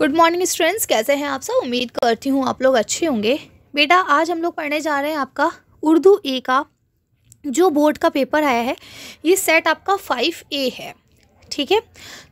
good morning students कैसे हैं आप सब उम्मीद करती हूँ आप लोग अच्छे होंगे बेटा आज हम लोग पढ़ने जा रहे हैं आपका उर्दू ए का जो बोर्ड का पेपर आया है ये सेट आपका फाइव ए है ठीक है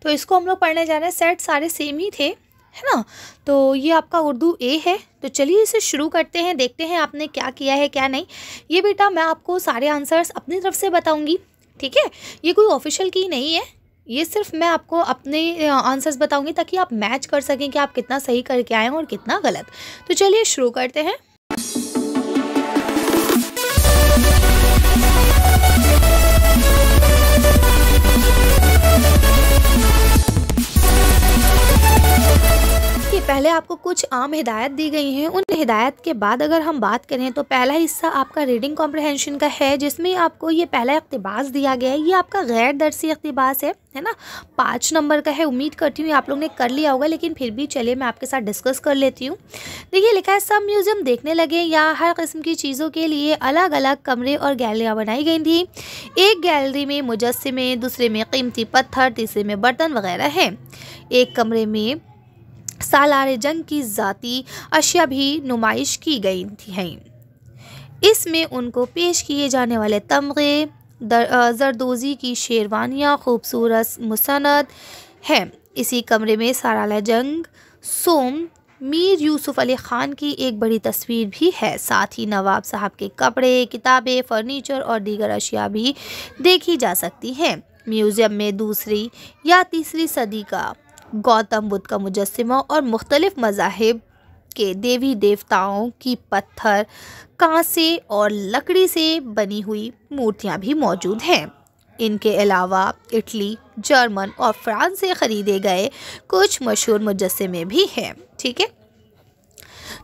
तो इसको हम लोग पढ़ने जा रहे हैं सेट सारे सेम ही थे है ना तो ये आपका उर्दू ए है तो चलिए इसे शुरू करते हैं देखते हैं आपने क्या किया है क्या नहीं ये बेटा मैं आपको सारे आंसर्स अपनी तरफ से बताऊँगी ठीक है ये कोई ऑफिशियल की नहीं है ये सिर्फ मैं आपको अपने आंसर्स बताऊंगी ताकि आप मैच कर सकें कि आप कितना सही करके आए हैं और कितना गलत तो चलिए शुरू करते हैं पहले आपको कुछ आम हिदायत दी गई हैं उन हिदायत के बाद अगर हम बात करें तो पहला हिस्सा आपका रीडिंग कॉम्प्रहेंशन का है जिसमें आपको ये पहला अकतबास दिया गया है ये आपका गैर दरसी अकतबास है है ना पाँच नंबर का है उम्मीद करती हूँ आप लोग ने कर लिया होगा लेकिन फिर भी चलिए मैं आपके साथ डिस्कस कर लेती हूँ देखिए लिखा है सब म्यूज़ियम देखने लगे या हर किस्म की चीज़ों के लिए अलग अलग कमरे और गैलरियाँ बनाई गई थी एक गैलरी में मुजस्मे दूसरे में कीमती पत्थर तीसरे में बर्तन वगैरह हैं एक कमरे में सालार जंग की जाति अशिया भी नुमाइश की गई थी इसमें उनको पेश किए जाने वाले तमगे जरदोज़ी की शेरवानियाँ खूबसूरत मुसनद हैं इसी कमरे में सारा जंग सोम मीर यूसुफ अली ख़ान की एक बड़ी तस्वीर भी है साथ ही नवाब साहब के कपड़े किताबें फ़र्नीचर और दीगर अशिया भी देखी जा सकती हैं म्यूज़ियम में दूसरी या तीसरी सदी का गौतम बुद्ध का मुजस्मा और मुख्तलिफ़ मजाहब के देवी देवताओं की पत्थर कांसे और लकड़ी से बनी हुई मूर्तियां भी मौजूद हैं इनके अलावा इटली जर्मन और फ्रांस से ख़रीदे गए कुछ मशहूर मुजस्मे भी हैं ठीक है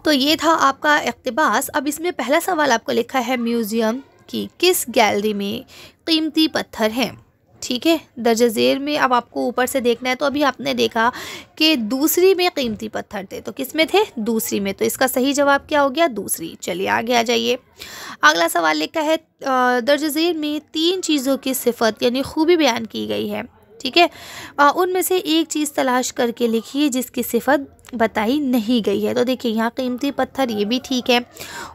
तो ये था आपका इकतबास अब इसमें पहला सवाल आपको लिखा है म्यूज़ियम की किस गैलरी में कीमती पत्थर हैं ठीक है दर्ज में अब आपको ऊपर से देखना है तो अभी आपने देखा कि दूसरी में कीमती पत्थर थे तो किस में थे दूसरी में तो इसका सही जवाब क्या हो गया दूसरी चलिए आगे आ जाइए अगला सवाल लिखा है दर्ज में तीन चीज़ों की सिफत यानी खूबी बयान की गई है ठीक है उनमें से एक चीज़ तलाश करके लिखिए जिसकी सिफत बताई नहीं गई है तो देखिए यहाँ कीमती पत्थर ये भी ठीक है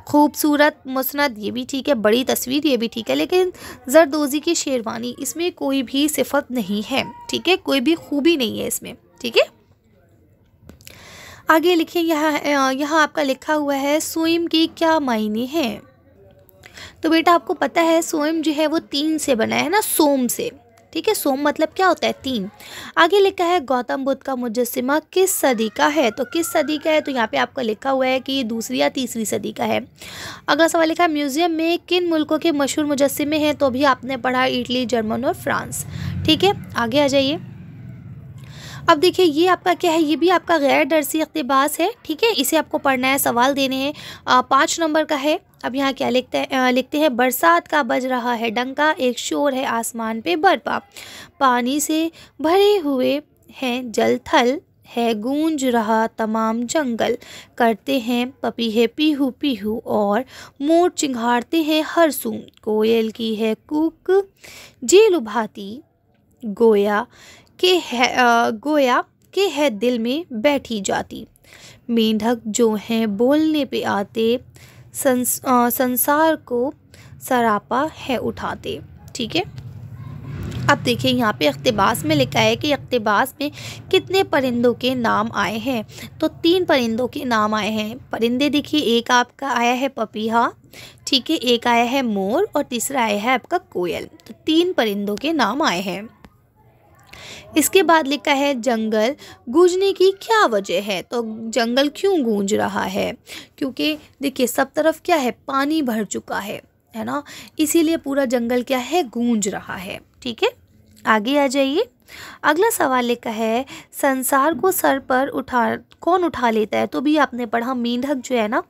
खूबसूरत मुस्ंद ये भी ठीक है बड़ी तस्वीर ये भी ठीक है लेकिन जरदोज़ी की शेरवानी इसमें कोई भी सिफत नहीं है ठीक है कोई भी खूबी नहीं है इसमें ठीक है आगे लिखिए यहाँ यहाँ आपका लिखा हुआ है सोइम की क्या मायने हैं तो बेटा आपको पता है सोइम जो है वो तीन से बना है ना सोम से ठीक है सोम मतलब क्या होता है तीन आगे लिखा है गौतम बुद्ध का मुजस्मा किस सदी का है तो किस सदी का है तो यहाँ पे आपका लिखा हुआ है कि ये दूसरी या तीसरी सदी का है अगला सवाल लिखा है म्यूजियम में किन मुल्कों के मशहूर मुजस्मे हैं तो भी आपने पढ़ा इटली जर्मन और फ्रांस ठीक है आगे आ जाइए अब देखिए ये आपका क्या है ये भी आपका गैर दरसी अकतबास है ठीक है इसे आपको पढ़ना है सवाल देने हैं पाँच नंबर का है अब यहाँ क्या लिखते हैं लिखते हैं बरसात का बज रहा है डंका एक शोर है आसमान पे बर्पा पानी से भरे हुए हैं जल थल है गूंज रहा तमाम जंगल करते हैं पपी है पीहू पीहू और मोर चिंघाड़ते हैं हर सू कोयल की है कुक जेल उभाती गोया के है आ, गोया के है दिल में बैठी जाती मेंढक जो हैं बोलने पे आते संस, आ, संसार को सरापा है उठाते ठीक है अब देखिए यहाँ पे अकतबास में लिखा है कि अकतबास में कितने परिंदों के नाम आए हैं तो तीन परिंदों के नाम आए हैं परिंदे देखिए एक आपका आया है पपीहा ठीक है एक आया है मोर और तीसरा आया है आपका कोयल तो तीन परिंदों के नाम आए हैं इसके बाद लिखा है जंगल गूंजने की क्या वजह है तो जंगल क्यों गूंज रहा है क्योंकि देखिए सब तरफ क्या है पानी भर चुका है है ना इसीलिए पूरा जंगल क्या है गूंज रहा है ठीक है आगे आ जाइए अगला सवाल लिखा है संसार को सर पर उठा कौन उठा लेता है तो भी आपने पढ़ा मेंढक जो है ना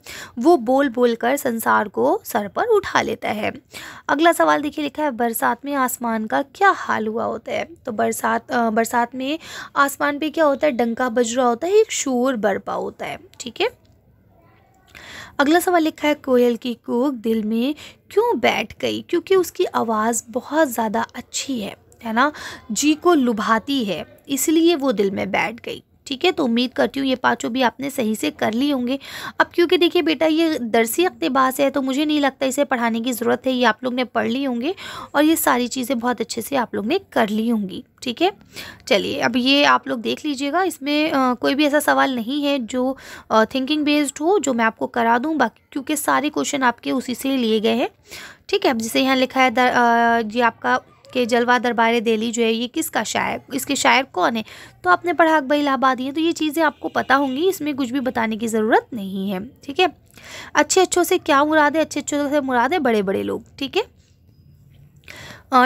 वो बोल बोल कर संसार को सर पर उठा लेता है अगला सवाल देखिए लिखा है बरसात में आसमान का क्या हाल हुआ होता है तो बरसात बरसात में आसमान पे क्या होता है डंका बज रहा होता है एक शोर बरपा होता है ठीक है अगला सवाल लिखा है कोयल की कूक दिल में क्यों बैठ गई क्योंकि उसकी आवाज़ बहुत ज़्यादा अच्छी है है ना जी को लुभाती है इसलिए वो दिल में बैठ गई ठीक है तो उम्मीद करती हूँ ये पाँचों भी आपने सही से कर लिए होंगे अब क्योंकि देखिए बेटा ये दरसी अकतबास है तो मुझे नहीं लगता इसे पढ़ाने की ज़रूरत है ये आप लोग ने पढ़ ली होंगे और ये सारी चीज़ें बहुत अच्छे से आप लोग ने कर ली होंगी ठीक है चलिए अब ये आप लोग देख लीजिएगा इसमें आ, कोई भी ऐसा सवाल नहीं है जो थिंकिंग बेस्ड हो जो मैं आपको करा दूँ बाकी क्योंकि सारे क्वेश्चन आपके उसी से लिए गए हैं ठीक है अब जैसे यहाँ लिखा है ये आपका के जलवा दरबार दिल्ली जो है ये किसका शायर इसके शायर कौन है तो आपने पढ़ा अकबर इलाहाबादी है तो ये चीज़ें आपको पता होंगी इसमें कुछ भी बताने की ज़रूरत नहीं है ठीक है अच्छे अच्छों से क्या मुरादे अच्छे अच्छों से मुरादे बड़े बड़े लोग ठीक है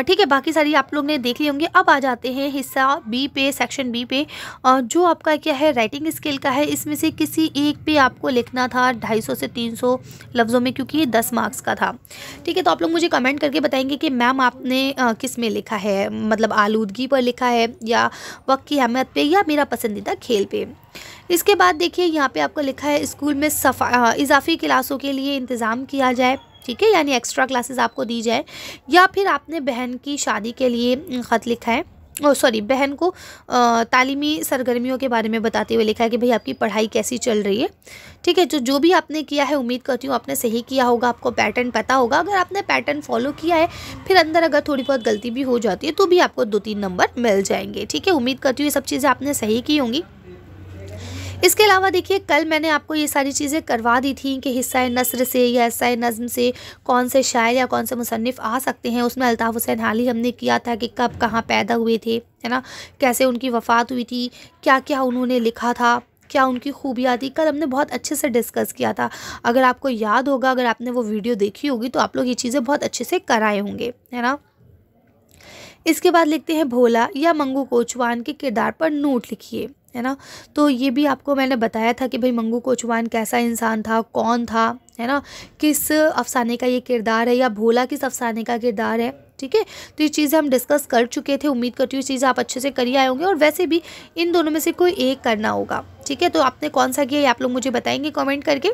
ठीक है बाकी सारी आप लोग ने देख ली होंगी अब आ जाते हैं हिस्सा बी पे सेक्शन बी पे जो आपका क्या है राइटिंग स्किल का है इसमें से किसी एक पे आपको लिखना था ढाई से तीन लफ्ज़ों में क्योंकि ये दस मार्क्स का था ठीक है तो आप लोग मुझे कमेंट करके बताएंगे कि मैम आपने किस में लिखा है मतलब आलूदगी पर लिखा है या वक्त की अहमियत पे या मेरा पसंदीदा खेल पर इसके बाद देखिए यहाँ पे आपको लिखा है स्कूल में सफा इजाफी क्लासों के लिए इंतज़ाम किया जाए ठीक है यानी एक्स्ट्रा क्लासेस आपको दी जाए या फिर आपने बहन की शादी के लिए ख़त लिखा है और सॉरी बहन को तालीमी सरगर्मियों के बारे में बताते हुए लिखा है कि भाई आपकी पढ़ाई कैसी चल रही है ठीक है जो जो भी आपने किया है उम्मीद करती हूँ आपने सही किया होगा आपको पैटर्न पता होगा अगर आपने पैटर्न फॉलो किया है फिर अंदर अगर थोड़ी बहुत गलती भी हो जाती है तो भी आपको दो तीन नंबर मिल जाएंगे ठीक है उम्मीद करती हूँ ये सब चीज़ें आपने सही की होंगी इसके अलावा देखिए कल मैंने आपको ये सारी चीज़ें करवा दी थी कि हिस्सा नसर से या हिस्सा नज़म से कौन से शायर या कौन से मुसनफ़ आ सकते हैं उसमें अल्ताफ़ हुसैन हाली हमने किया था कि कब कहाँ पैदा हुए थे है ना कैसे उनकी वफ़ात हुई थी क्या क्या उन्होंने लिखा था क्या उनकी खूबियाँ थी कल हमने बहुत अच्छे से डिस्कस किया था अगर आपको याद होगा अगर आपने वो वीडियो देखी होगी तो आप लोग ये चीज़ें बहुत अच्छे से कराए होंगे है ना इसके बाद लिखते हैं भोला या मंगू कोचवान के किरदार पर नोट लिखिए है ना तो ये भी आपको मैंने बताया था कि भाई मंगू कोचवान कैसा इंसान था कौन था है ना किस अफसाने का ये किरदार है या भोला किस अफसाने का किरदार है ठीक है तो ये चीज़ें हम डिस्कस कर चुके थे उम्मीद करती हूँ चीज़ें आप अच्छे से करिए आए होंगे और वैसे भी इन दोनों में से कोई एक करना होगा ठीक है तो आपने कौन सा किया ये आप लोग मुझे बताएंगे कमेंट करके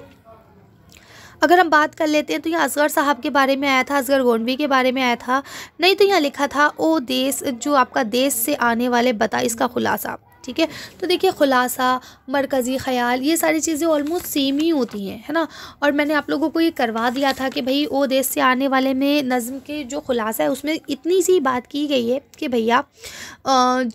अगर हम बात कर लेते हैं तो यहाँ असगर साहब के बारे में आया था असगर गोंडवी के बारे में आया था नहीं तो यहाँ लिखा था ओ देश जो आपका देश से आने वाले बता इसका खुलासा ठीक है तो देखिए ख़ुलासा मरकज़ी ख्याल ये सारी चीज़ें ऑलमोस्ट सेम ही होती हैं है ना और मैंने आप लोगों को ये करवा दिया था कि भाई ओ देश से आने वाले में नज़म के जो ख़ुलासा है उसमें इतनी सी बात की गई है कि भैया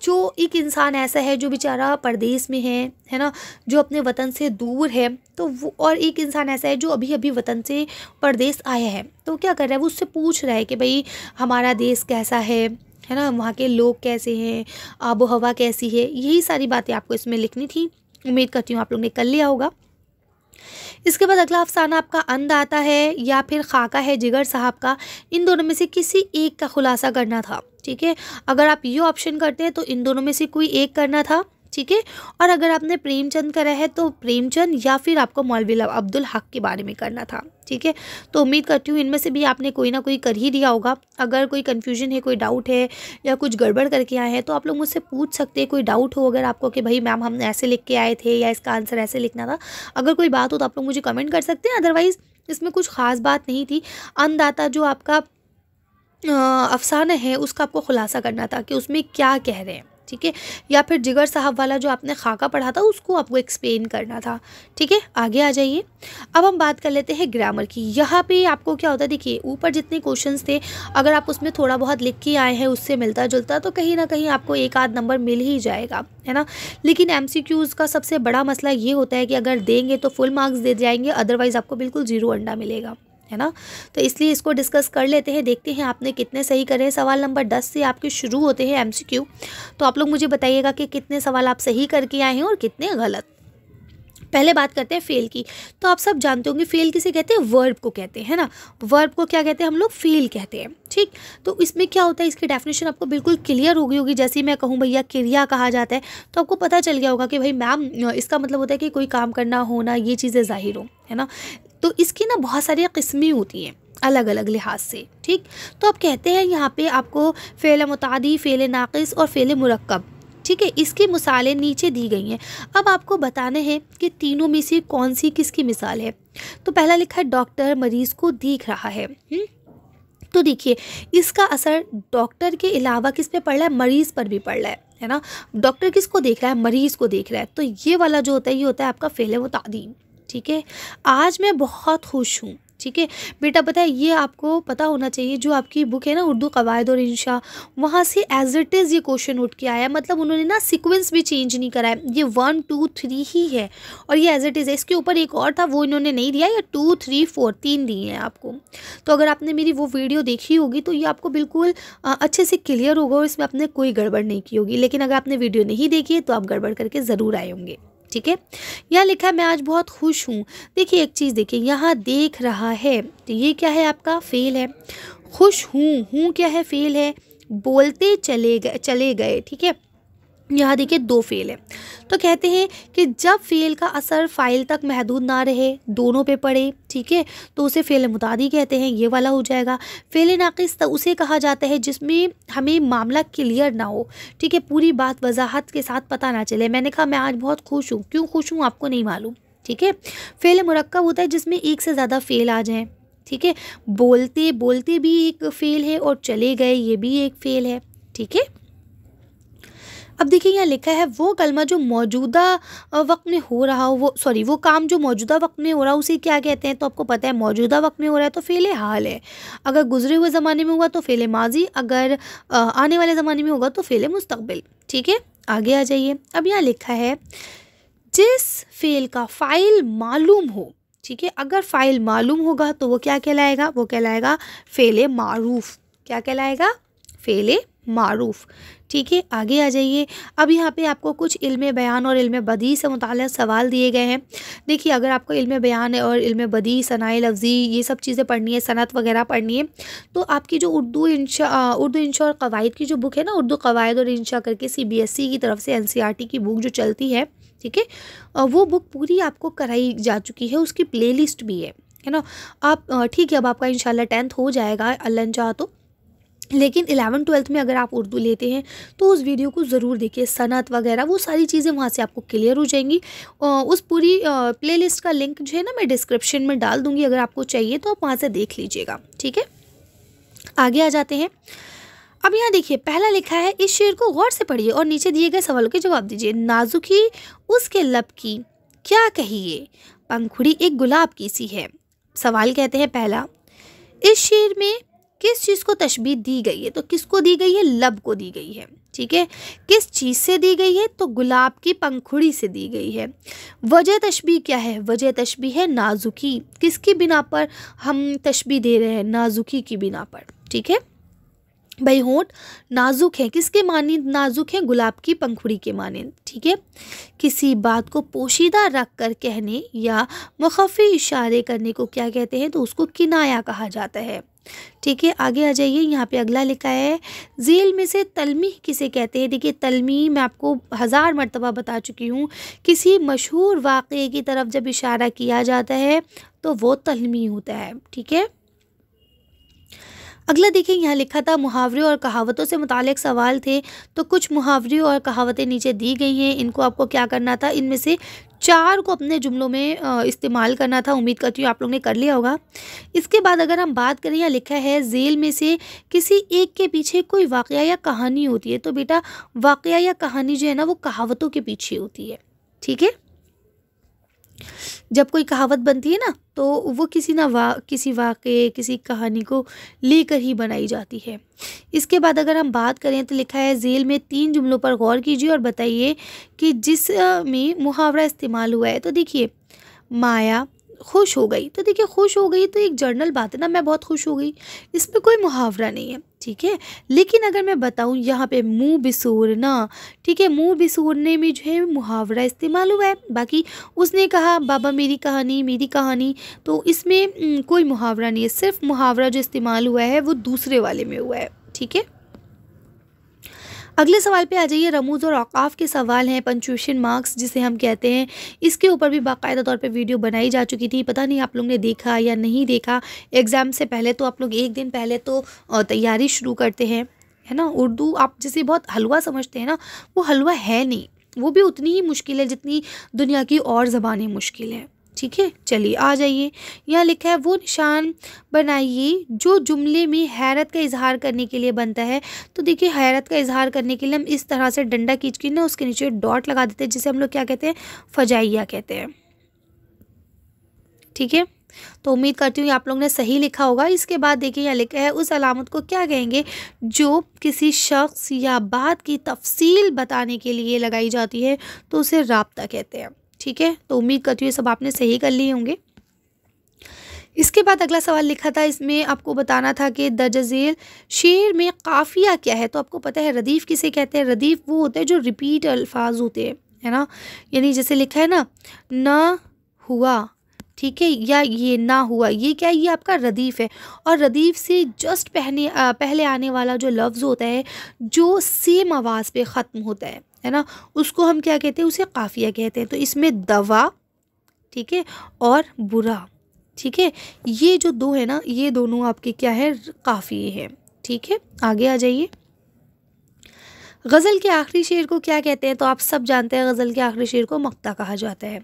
जो एक इंसान ऐसा है जो बेचारा परदेश में है है ना जो अपने वतन से दूर है तो वो और एक इंसान ऐसा है जो अभी अभी वतन से परदेश आया है तो क्या कर रहा है वो उससे पूछ रहा है कि भाई हमारा देश कैसा है है ना वहाँ के लोग कैसे हैं आबो हवा कैसी है यही सारी बातें आपको इसमें लिखनी थी उम्मीद करती हूँ आप लोग ने कर लिया होगा इसके बाद अगला अफसाना आपका अंध आता है या फिर खाका है जिगर साहब का इन दोनों में से किसी एक का खुलासा करना था ठीक है अगर आप ये ऑप्शन करते हैं तो इन दोनों में से कोई एक करना था ठीक है और अगर आपने प्रेमचंद करा है तो प्रेमचंद या फिर आपको मौलवी अब्दुल हक के बारे में करना था ठीक है तो उम्मीद करती हूँ इनमें से भी आपने कोई ना कोई कर ही दिया होगा अगर कोई कन्फ्यूजन है कोई डाउट है या कुछ गड़बड़ करके आए हैं तो आप लोग मुझसे पूछ सकते हैं कोई डाउट हो अगर आपको कि भाई मैम हम ऐसे लिख के आए थे या इसका आंसर ऐसे लिखना था अगर कोई बात हो तो आप लोग मुझे कमेंट कर सकते हैं अदरवाइज़ इसमें कुछ ख़ास बात नहीं थी अनदाता जो आपका अफसाना है उसका आपको खुलासा करना था कि उसमें क्या कह रहे हैं ठीक है या फिर जिगर साहब वाला जो आपने खाका पढ़ा था उसको आपको एक्सप्लेन करना था ठीक है आगे आ जाइए अब हम बात कर लेते हैं ग्रामर की यहाँ पे आपको क्या होता है देखिए ऊपर जितने क्वेश्चंस थे अगर आप उसमें थोड़ा बहुत लिख के आए हैं उससे मिलता जुलता तो कहीं ना कहीं आपको एक आध नंबर मिल ही जाएगा है ना लेकिन एम का सबसे बड़ा मसला ये होता है कि अगर देंगे तो फुल मार्क्स दे जाएंगे अदरवाइज़ आपको बिल्कुल ज़ीरो अंडा मिलेगा है ना तो इसलिए इसको डिस्कस कर लेते हैं देखते हैं आपने कितने सही करे सवाल नंबर दस से आपके शुरू होते हैं एमसीक्यू तो आप लोग मुझे बताइएगा कि कितने सवाल आप सही करके आए हैं और कितने गलत पहले बात करते हैं फेल की तो आप सब जानते होंगे फेल किसे कहते हैं वर्ब को कहते हैं ना वर्ब को क्या कहते हैं हम लोग फेल कहते हैं ठीक तो इसमें क्या होता है इसकी डेफिनेशन आपको बिल्कुल क्लियर होगी होगी जैसे मैं कहूँ भैया क्रिया कहा जाता है तो आपको पता चल गया होगा कि भाई मैम इसका मतलब होता है कि कोई काम करना होना ये चीज़ें जाहिर हो है ना तो इसकी ना बहुत सारी किस्में होती हैं अलग अलग लिहाज से ठीक तो अब कहते हैं यहाँ पे आपको फ़ेल मुतादी फ़ेल नाक़स और फ़ेल मरकब ठीक है इसकी मिसालें नीचे दी गई हैं अब आपको बताने हैं कि तीनों में से कौन सी किसकी मिसाल है तो पहला लिखा है डॉक्टर मरीज को दिख रहा है तो देखिए इसका असर डॉक्टर के अलावा किस पे पड़ रहा है मरीज़ पर भी पड़ रहा है है ना डॉक्टर किसको देख रहा है मरीज़ को देख रहा है तो ये वाला जो होता है ये होता है आपका फेले मुतादी ठीक है आज मैं बहुत खुश हूँ ठीक है बेटा पता है ये आपको पता होना चाहिए जो आपकी बुक है ना उर्दू कवायद और इंशा वहाँ से एज इट इज़ ये क्वेश्चन उठ के आया मतलब उन्होंने ना सीक्वेंस भी चेंज नहीं कराया ये वन टू थ्री ही है और ये एज इट इज़ है इसके ऊपर एक और था वो इन्होंने नहीं दिया ये टू थ्री फोर तीन दिए हैं आपको तो अगर आपने मेरी वो वीडियो देखी होगी तो ये आपको बिल्कुल अच्छे से क्लियर होगा और इसमें आपने कोई गड़बड़ नहीं की होगी लेकिन अगर आपने वीडियो नहीं देखी है तो आप गड़बड़ करके ज़रूर आए होंगे ठीक है यहाँ लिखा है मैं आज बहुत खुश हूँ देखिए एक चीज़ देखिए यहाँ देख रहा है तो ये क्या है आपका फेल है खुश हूँ हूँ क्या है फेल है बोलते चले गए चले गए ठीक है यहाँ देखिए दो फेल है तो कहते हैं कि जब फेल का असर फाइल तक महदूद ना रहे दोनों पे पड़े ठीक है तो उसे फेल मुतादी कहते हैं ये वाला हो जाएगा फेल नाक़िस उसे कहा जाता है जिसमें हमें मामला क्लियर ना हो ठीक है पूरी बात वजाहत के साथ पता ना चले मैंने कहा मैं आज बहुत खुश हूँ क्यों खुश हूँ आपको नहीं मालूम ठीक है फेल मरक्ब होता है जिसमें एक से ज़्यादा फेल आ जाएँ ठीक है बोलते बोलते भी एक फ़ेल है और चले गए ये भी एक फ़ेल है ठीक है अब देखिए यहाँ लिखा है वो कलमा जो मौजूदा वक्त में हो रहा हो वो सॉरी वो काम जो मौजूदा वक्त में हो रहा हो उसे क्या कहते हैं तो आपको पता है मौजूदा वक्त में हो रहा है तो फ़ेल हाल है अगर गुजरे हुए ज़माने में हुआ तो फ़ेल माजी अगर आने वाले ज़माने में होगा तो फ़ेल मुस्तबिल ठीक है आगे आ जाइए अब यहाँ लिखा है जिस फ़ेल का फ़ाइल मालूम हो ठीक है अगर फ़ाइल मालूम होगा तो वो क्या कहलाएगा वो कहलाएगा फ़ेल मारूफ क्या कहलाएगा फ़ेल मारूफ ठीक है आगे आ जाइए अब यहाँ पे आपको कुछ इल्म बयान और इल्म बदी से मुतल सवाल दिए गए हैं देखिए अगर आपको इल्म बयान और इल्म बदी सनाए लफ्ज़ी ये सब चीज़ें पढ़नी है सनत वगैरह पढ़नी है तो आपकी जो उर्दू इंशा उर्दू इंशा और कवायद की जो बुक है ना उर्दू कवायद और इंशा करके सी बी एस ई की तरफ से एन सी आर टी की बुक जो चलती है ठीक है वो बुक पूरी आपको कराई जा चुकी है उसकी प्ले लिस्ट भी है है ना आप ठीक है अब आपका इंशाल्लाह टेंथ हो जाएगा अल्लाह चाह तो लेकिन इलेवन ट्वेल्थ में अगर आप उर्दू लेते हैं तो उस वीडियो को ज़रूर देखिए सनत वगैरह वो सारी चीज़ें वहाँ से आपको क्लियर हो जाएंगी उस पूरी प्लेलिस्ट का लिंक जो है ना मैं डिस्क्रिप्शन में डाल दूँगी अगर आपको चाहिए तो आप वहाँ से देख लीजिएगा ठीक है आगे आ जाते हैं अब यहाँ देखिए पहला लिखा है इस शेर को गौर से पढ़िए और नीचे दिए गए सवालों के जवाब दीजिए नाजुकी उसके लब की क्या कहिए पंखुड़ी एक गुलाब की सी है सवाल कहते हैं पहला इस शेर में किस चीज़ को तशबी दी गई है तो किसको दी गई है लब को दी गई है ठीक है किस चीज़ से दी गई है तो गुलाब की पंखुड़ी से दी गई है वजह तशबी क्या है वजह तशबी है नाजुकी किसकी बिना पर हम तशबी दे रहे हैं नाजुकी की बिना पर ठीक है भाई होंठ नाजुक हैं किसके मानंद नाजुक हैं गुलाब की पंखुड़ी के मानंद ठीक है किसी बात को पोशीदा रख कर कहने या मुखफ़ी इशारे करने को क्या कहते हैं तो उसको किनाया कहा जाता है ठीक है आगे आ जाइए यहाँ पे अगला लिखा है जेल में से तलमी किसे कहते हैं देखिए तलमी मैं आपको हज़ार मरतबा बता चुकी हूँ किसी मशहूर वाक़े की तरफ जब इशारा किया जाता है तो वो तलमी होता है ठीक है अगला देखें यहाँ लिखा था मुहावरे और कहावतों से मुतक सवाल थे तो कुछ मुहावरे और कहावतें नीचे दी गई हैं इनको आपको क्या करना था इनमें से चार को अपने जुमलों में इस्तेमाल करना था उम्मीद करती हूँ आप लोग ने कर लिया होगा इसके बाद अगर हम बात करें या लिखा है जेल में से किसी एक के पीछे कोई वाक़ या कहानी होती है तो बेटा वाक़ या कहानी जो है ना वो कहावतों के पीछे होती है ठीक है जब कोई कहावत बनती है ना तो वो किसी ना वा किसी वाक़ किसी कहानी को लेकर ही बनाई जाती है इसके बाद अगर हम बात करें तो लिखा है जेल में तीन जुमलों पर गौर कीजिए और बताइए कि जिस में मुहावरा इस्तेमाल हुआ है तो देखिए माया खुश हो गई तो देखिए खुश हो गई तो एक जर्नल बात है ना मैं बहुत खुश हो गई इसमें कोई मुहावरा नहीं है ठीक है लेकिन अगर मैं बताऊँ यहाँ पे मुंह बिसोरना ठीक है मुंह बिसोरने में जो है मुहावरा इस्तेमाल हुआ है बाकी उसने कहा बाबा मेरी कहानी मेरी कहानी तो इसमें कोई मुहावरा नहीं है सिर्फ मुहावरा जो इस्तेमाल हुआ है वो दूसरे वाले में हुआ है ठीक है अगले सवाल पे आ जाइए रमूज़ और औकाफ के सवाल हैं पंचुएशन मार्क्स जिसे हम कहते हैं इसके ऊपर भी बाकायदा तौर पे वीडियो बनाई जा चुकी थी पता नहीं आप लोग ने देखा या नहीं देखा एग्ज़ाम से पहले तो आप लोग एक दिन पहले तो तैयारी शुरू करते हैं है ना उर्दू आप जिसे बहुत हलवा समझते हैं ना वो हलवा है नहीं वो भी उतनी ही मुश्किल है जितनी दुनिया की और ज़बानें मुश्किल है ठीक है चलिए आ जाइए यहाँ लिखा है वो निशान बनाइए जो जुमले में हैरत का इजहार करने के लिए बनता है तो देखिए हैरत का इजहार करने के लिए हम इस तरह से डंडा खींच के ना उसके नीचे डॉट लगा देते हैं जिसे हम लोग क्या कहते हैं फजाइया कहते हैं ठीक है तो उम्मीद करती हूँ आप लोग ने सही लिखा होगा इसके बाद देखिए यहाँ लिखा है उस अलामत को क्या कहेंगे जो किसी शख्स या बात की तफसील बताने के लिए लगाई जाती है तो उसे रबता कहते हैं ठीक है तो उम्मीद करती हूँ सब आपने सही कर लिए होंगे इसके बाद अगला सवाल लिखा था इसमें आपको बताना था कि दर्ज झेल शेर में काफ़िया क्या है तो आपको पता है रदीफ़ किसे कहते हैं रदीफ़ वो होता है जो रिपीट अल्फाज होते हैं है ना यानी जैसे लिखा है ना न हुआ ठीक है या ये ना हुआ ये क्या ये आपका रदीफ़ है और रदीफ़ से जस्ट पहने आ, पहले आने वाला जो लफ्ज़ होता है जो सेम आवाज़ पे ख़त्म होता है है ना उसको हम क्या कहते हैं उसे काफ़िया कहते हैं तो इसमें दवा ठीक है और बुरा ठीक है ये जो दो है ना ये दोनों आपके क्या है काफ़िए हैं ठीक है आगे आ जाइए गज़ल के आखिरी शेर को क्या कहते हैं तो आप सब जानते हैं गज़ल के आखिरी शेर को मक्ता कहा जाता है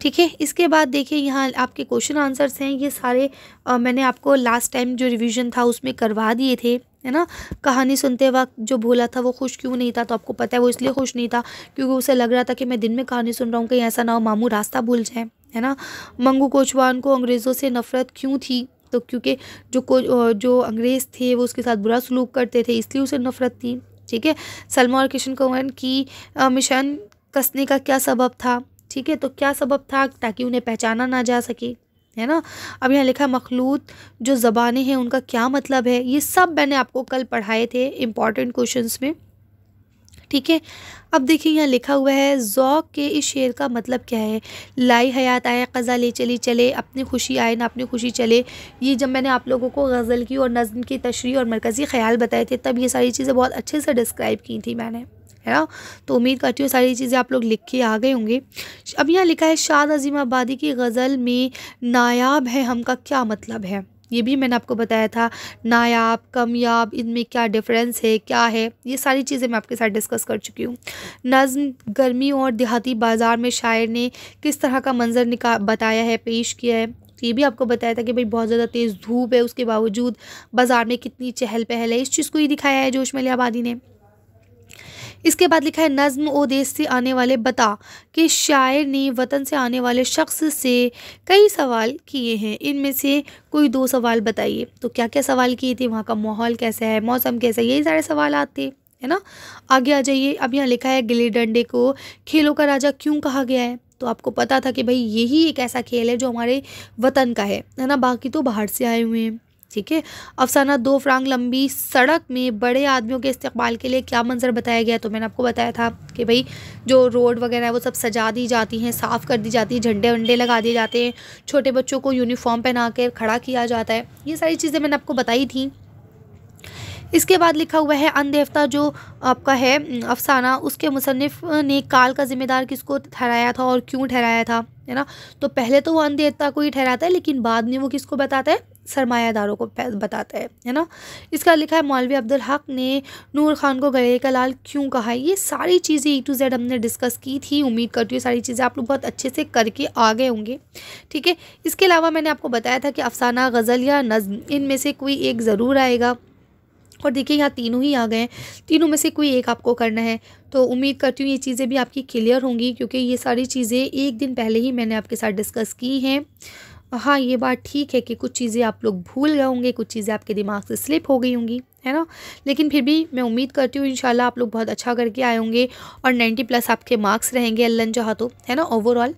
ठीक है इसके बाद देखिए यहाँ आपके क्वेश्चन आंसर्स हैं ये सारे आ, मैंने आपको लास्ट टाइम जो रिवीजन था उसमें करवा दिए थे है ना कहानी सुनते वक्त जो भोला था वो खुश क्यों नहीं था तो आपको पता है वो इसलिए खुश नहीं था क्योंकि उसे लग रहा था कि मैं दिन में कहानी सुन रहा हूँ कहीं ऐसा ना हो मामू रास्ता भूल जाए है ना मंगू कोचवान को अंग्रेज़ों से नफरत क्यों थी तो क्योंकि जो को जो अंग्रेज़ थे वो उसके साथ बुरा सलूक करते थे इसलिए उसे नफरत थी ठीक है सलमा और किशन कुंवर की मिशन कसने का क्या सबब था ठीक है तो क्या सबब था ताकि उन्हें पहचाना ना जा सके है ना अब यहाँ लिखा मखलूत जो ज़बानें हैं उनका क्या मतलब है ये सब मैंने आपको कल पढ़ाए थे इम्पॉर्टेंट क्वेश्चंस में ठीक है अब देखिए यहाँ लिखा हुआ है ज़ौक के इस शेर का मतलब क्या है लाई हयात आए कज़ा ले चली चले अपनी खुशी आए ना अपनी खुशी चले ये जब मैंने आप लोगों को गज़ल की और नज़म की तशरी और मरकज़ी ख्याल बताए थे तब ये सारी चीज़ें बहुत अच्छे से डिस्क्राइब की थी मैंने है ना तो उम्मीद करती हूँ सारी चीज़ें आप लोग लिख के आ गए होंगे अब यहाँ लिखा है शाद अजीम आबादी की गज़ल में नायाब है हम का क्या मतलब है ये भी मैंने आपको बताया था नायाब कमयाब इनमें क्या डिफरेंस है क्या है ये सारी चीज़ें मैं आपके साथ डिस्कस कर चुकी हूँ नज़म गर्मी और देहाती बाज़ार में शायर ने किस तरह का मंजर निका बताया है पेश किया है तो ये भी आपको बताया था कि भाई बहुत ज़्यादा तेज़ धूप है उसके बावजूद बाज़ार में कितनी चहल पहल है इस चीज़ को ही दिखाया है जोश मलियाबादी ने इसके बाद लिखा है नज़म ओ देश से आने वाले बता कि शायर ने वतन से आने वाले शख्स से कई सवाल किए हैं इनमें से कोई दो सवाल बताइए तो क्या क्या सवाल किए थे वहाँ का माहौल कैसा है मौसम कैसा है यही सारे सवाल आते है ना आगे आ जाइए अब यहाँ लिखा है गिल्ली डंडे को खेलों का राजा क्यों कहा गया है तो आपको पता था कि भाई यही एक ऐसा खेल है जो हमारे वतन का है है ना बाकी तो बाहर से आए हुए हैं ठीक है अफसाना दो फ्रांग लंबी सड़क में बड़े आदमियों के इस्तेमाल के लिए क्या मंजर बताया गया तो मैंने आपको बताया था कि भाई जो रोड वगैरह है वो सब सजा दी जाती हैं साफ़ कर दी जाती है झंडे वंडे लगा दिए जाते हैं छोटे बच्चों को यूनिफॉर्म पहना कर खड़ा किया जाता है ये सारी चीज़ें मैंने आपको बताई थी इसके बाद लिखा हुआ है अनदेवता जो आपका है अफसाना उसके मुसनफ़ ने काल का ज़िम्मेदार किसको ठहराया था और क्यों ठहराया था है ना तो पहले तो वो अनदेवता को ही ठहराता है लेकिन बाद में वो किसको बताता है सरमायादारों को बताता है है ना इसका लिखा है मौलवी अब्दुल हक ने नूर खान को गले का लाल क्यों कहा ये सारी चीज़ें ई टू जेड हमने डिस्कस की थी उम्मीद करती हूँ सारी चीज़ें आप लोग बहुत अच्छे से करके आ गए होंगे ठीक है इसके अलावा मैंने आपको बताया था कि अफसाना गज़ल या नज़म इनमें से कोई एक ज़रूर आएगा और देखिए यहाँ तीनों ही आ गए हैं तीनों में से कोई एक आपको करना है तो उम्मीद करती हूँ ये चीज़ें भी आपकी क्लियर होंगी क्योंकि ये सारी चीज़ें एक दिन पहले ही मैंने आपके साथ डिस्कस की हैं हाँ ये बात ठीक है कि कुछ चीज़ें आप लोग भूल गए होंगे कुछ चीज़ें आपके दिमाग से स्लिप हो गई होंगी है ना लेकिन फिर भी मैं उम्मीद करती हूँ इंशाल्लाह आप लोग बहुत अच्छा करके आए होंगे और 90 प्लस आपके मार्क्स रहेंगे अल्लन जहाँ तो है ना ओवरऑल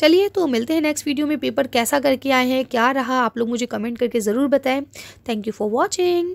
चलिए तो मिलते हैं नेक्स्ट वीडियो में पेपर कैसा करके आए हैं क्या रहा आप लोग मुझे कमेंट करके ज़रूर बताएँ थैंक यू फॉर वॉचिंग